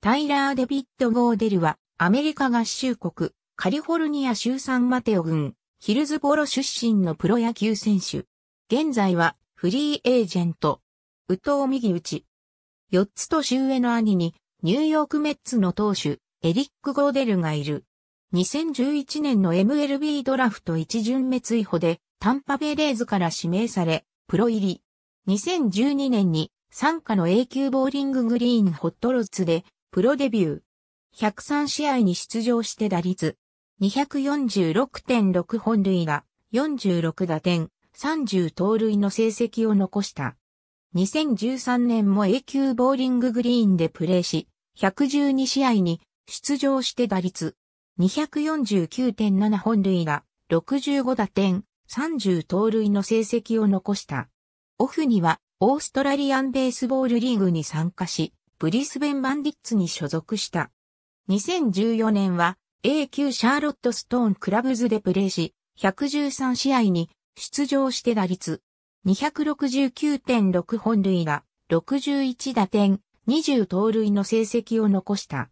タイラー・デビッド・ゴーデルは、アメリカ合衆国、カリフォルニア州サンマテオ郡、ヒルズボロ出身のプロ野球選手。現在は、フリーエージェント。宇藤右ち。四つ年上の兄に、ニューヨークメッツの投手、エリック・ゴーデルがいる。2011年の MLB ドラフト一巡目追放で、タンパベレーズから指名され、プロ入り。2012年に、参加の A 級ボーリンググリーンホットロッツでプロデビュー。103試合に出場して打率。246.6本塁打、46打点、30盗塁の成績を残した。2013年も A 級ボーリンググリーンでプレーし、112試合に出場して打率。249.7本塁打、65打点、30盗塁の成績を残した。オフには、オーストラリアンベースボールリーグに参加し、ブリスベン・バンディッツに所属した。2014年は A 級シャーロット・ストーン・クラブズでプレーし、113試合に出場して打率269.6本塁打、61打点、20盗塁の成績を残した。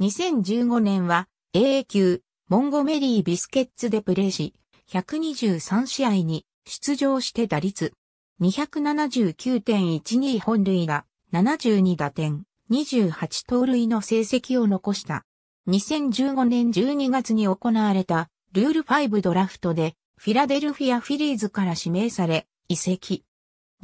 2015年は a 級モンゴメリー・ビスケッツでプレーし、123試合に出場して打率279.12本塁打、72打点、28盗塁の成績を残した。2015年12月に行われたルール5ドラフトでフィラデルフィアフィリーズから指名され移籍。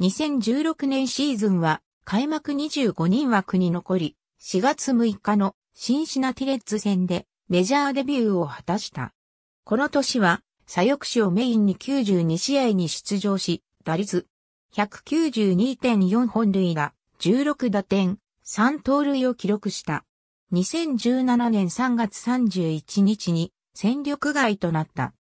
2016年シーズンは開幕25人枠に残り4月6日のシンシナティレッツ戦でメジャーデビューを果たした。この年は左翼手をメインに92試合に出場し打率192.4本塁打16打点、3盗塁を記録した。2017年3月31日に戦力外となった。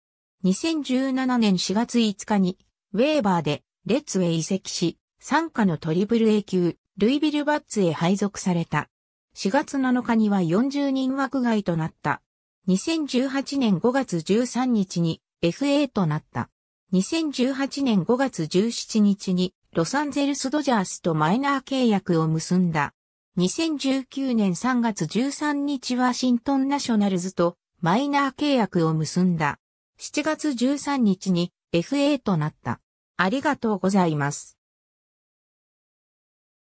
2017年4月5日にウェーバーでレッツへ移籍し、参加のトリプル A 級、ルイビルバッツへ配属された。4月7日には40人枠外となった。2018年5月13日に FA となった。2018年5月17日にロサンゼルスドジャースとマイナー契約を結んだ。2019年3月13日ワシントンナショナルズとマイナー契約を結んだ。7月13日に FA となった。ありがとうございます。